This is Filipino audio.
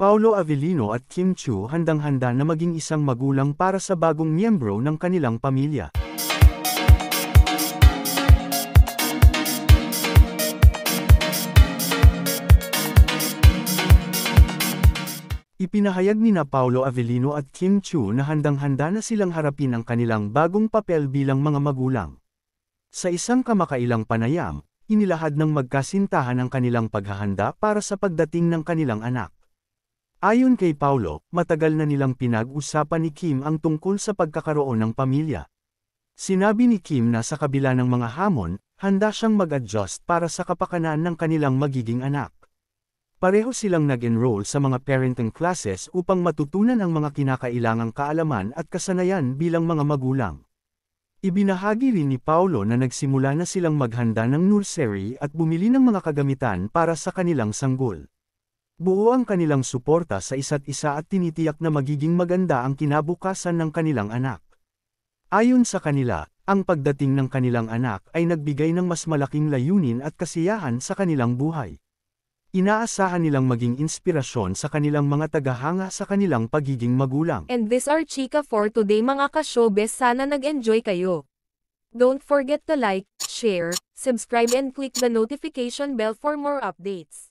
Paolo Avellino at Kim Chu handang-handa na maging isang magulang para sa bagong miyembro ng kanilang pamilya. Ipinahayag ni na Paolo Avellino at Kim Chu na handang-handa na silang harapin ang kanilang bagong papel bilang mga magulang. Sa isang kamakailang panayam, inilahad ng magkasintahan ang kanilang paghahanda para sa pagdating ng kanilang anak. Ayon kay Paulo, matagal na nilang pinag-usapan ni Kim ang tungkol sa pagkakaroon ng pamilya. Sinabi ni Kim na sa kabila ng mga hamon, handa siyang mag-adjust para sa kapakanan ng kanilang magiging anak. Pareho silang nag-enroll sa mga parenting classes upang matutunan ang mga kinakailangang kaalaman at kasanayan bilang mga magulang. Ibinahagi rin ni Paulo na nagsimula na silang maghanda ng nursery at bumili ng mga kagamitan para sa kanilang sanggol. Buo ang kanilang suporta sa isa't isa at tinitiyak na magiging maganda ang kinabukasan ng kanilang anak. Ayon sa kanila, ang pagdating ng kanilang anak ay nagbigay ng mas malaking layunin at kasiyahan sa kanilang buhay. Inaasahan nilang maging inspirasyon sa kanilang mga tagahanga sa kanilang pagiging magulang. And this are Chika for today mga ka-showbiz sana nag-enjoy kayo. Don't forget to like, share, subscribe and click the notification bell for more updates.